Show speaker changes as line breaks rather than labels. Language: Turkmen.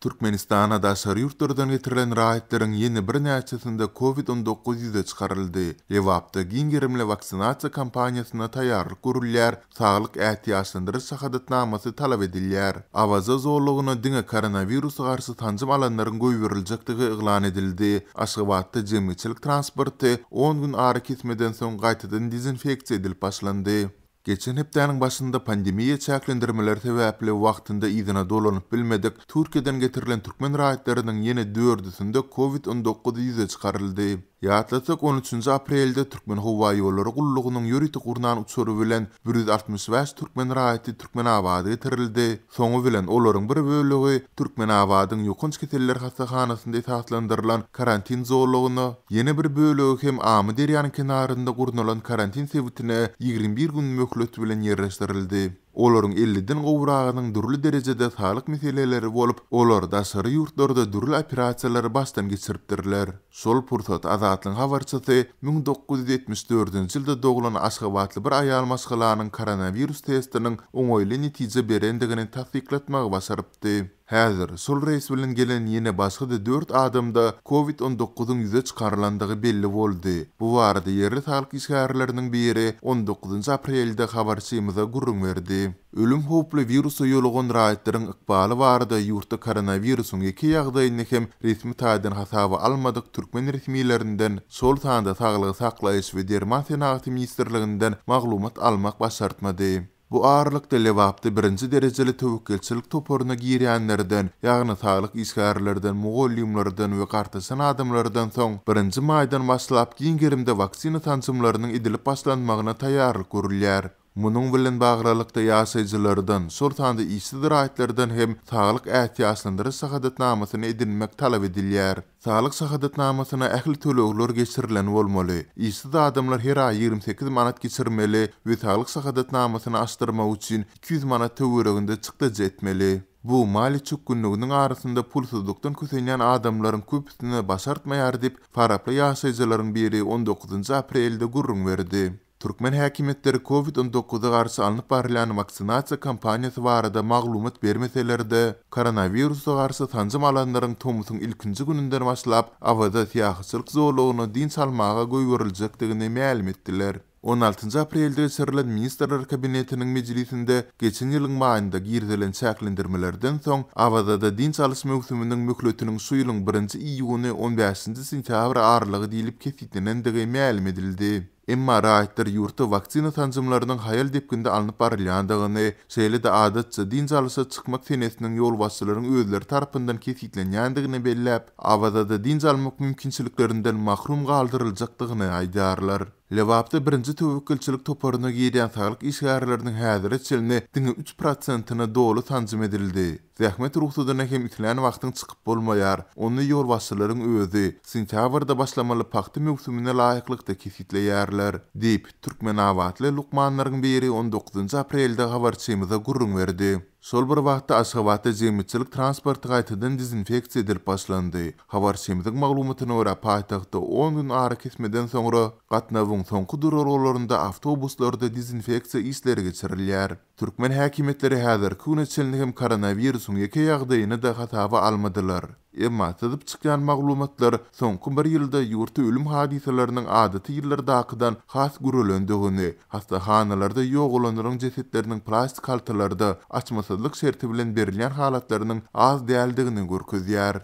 Türkmenistana da sarıyurtlardan getirilen rahitlerin yeni bir neçesinde COVID-19 yüze çıkarıldı. Levapta gingerimli vaksinatsiya kampanyasına tayarlı kurullar, sağlık ehtiyasındırı sakadat naması talab edilirler. Avaza zorluğuna dine koronavirus garsı tancım alanların goyverilcaktigı ıglan edildi. Aşıvatta cimicilik transporti 10 gün ağrı kesmeden son gaitedin dizinfekci edil başlandı. Geçen heptäniň başında pandemiýa çäklendirmeleri sebäpli wagtynda ýyzyna dolanyp bilmedik, Türkiýeden getirilen türkmen raýatlarynyň ýene dördüsünde COVID-19 ýüze çykaryldy. Ýatlatyk 13-nji aprelde türkmen howa ýollary gullugynyň ýöriti gurnan uçury bilen 165 türkmen raýaty türkmen awady terildi. Soňu bilen olaryň bir bölegi türkmen awadyň ýokunç kitelleri hasahanasynda taýtlandyrylan karantin zorlugyny, ýene bir bölegi hem Amy derýanyň kenarynda gurnalan karantin sebitine 21 gün möhlet bilen ýerleşdirildi. Olorun 50-den gowragynyň durly derejede taýlyk meseleleri bolup, olar da sir ýurtlarda durly operasiýalary başdan geçiripdirler. Sol purtat azatlyň habarçysy 1974-nji ýylda doglan aşgabatly bir aýal maskalaryň koronavirus testiniň oňoýly netije berendigini tasdiklatmagy başarypdy. Häzir sul reis bilen gelen ýene başga 4 adamda COVID-19-yň ýüze çykarylandygy belli boldy. Bu barada ýerli halk işgärleriniň biri 19-njy aprelde habarçymyza gurrun berdi. Ölüm hoplu virusa yolugun rayetlerin ikbali varada yurtta koronavirusun iki yağdayını hem resmi tadin hasabı almadık Türkmen resmilerinden sol tanda sağlığı saklayış ve derman maglumat ministerliğinden mağlumat almak başartmadı. Bu ağırlık da levapta birinci dereceli tövkelçilik toporuna giyirenlerden, yağını sağlık iskarlardan, muğolliumlardan ve kartasan adamlardan son, birinci maydan başlap giyingerimde vaksini tanzımlarının edilip başlanmağına tayarlık görülyer. Munun bilen bağralykda ýaşajylardan, surtanda ýetdir aýtlardan hem taýlyk ähtiýaslandyry sahadat namasyny edinmek talap edilýär. Taýlyk sahadat namasyna ähli tölegler geçirilen bolmaly. Ýetdir adamlar her 28 manat geçirmeli we taýlyk sahadat namasyny aşdyrma üçin 200 manat töwereginde çykdy jetmeli. Bu mali çuk günlüğünün arasında pulsuzluktan kütünyen adamların küpüsünü basartmayar dip faraplı yaşayıcıların biri 19. aprelde gurrun verdi. Türkmen häkimetleri COVID-19 garşy alnyp barylan vaksinasiýa kampaniýasy barada maglumat bermeselerde, koronavirus garşy tanjym alanlaryň tomusyň ilkinji gününden başlap, awada siýahatçylyk zorlugyny din salmaga goýberiljekdigini ma'lum etdiler. 16 aprelde serilen ministerler kabinetiniň mejlisinde geçen ýylyň maýynda girdilen çäklendirmelerden soň awazada din çalys mögsümüniň möhletiniň şu 1-nji iýuny 15-nji sentýabr aralygy diýilip kesitlenendigi ma'lum edildi. Emma Raitler yurtu vaksina tanzimlarının hayal depkinde alınıp barilyandığını, seyli de adatça din zalısa çykmak tenesinin yol vasıların özleri tarpından kesitlen belläp, belləp, da din zalmak mümkinçiliklerinden mahrum qaldırılacaktığını aydarlar. Lewapda birinci töwekkülçilik toparyna giýilen saglyk işgärlerini häzirä çylny diňe 3%-ny dolu tanzim edildi. Zähmet ruhsudyna hem ikilen wagtyň çykyp bolmaýar. Onu ýol sintiavarda özi sentýabrda başlamaly paxta mewsumyna laýyklykda kesitleýärler diýip Türkmen awatly Lukmanlaryň biri 19-njy aprelde habarçymyza gurrun berdi. Sol bir wagtda Aşgabatda jemitçilik transporty gaýtadan dezinfeksiýa edilip başlandy. Habar semizlik maglumatyna görä paýtagtda 10 gün ara kesmeden soňra gatnawyň soňky durulorlarynda awtobuslarda dezinfeksiýa işleri geçirilýär. Türkmen häkimetleri häzir kuna çelnigim koronawirusyň ýeke ýagdaýyny da hatawa almadylar. Emma tadyp çıkan maglumatlar soňky bir ýylda ýurtda ölüm hadiselerini adaty ýyllarda akdan has görülendigini, hasta hanalarda ýoğulanlaryň jesetlerini plastik kartalarda açmasyzlyk şertibilen berilen halatlaryň az däldigini görkezýär.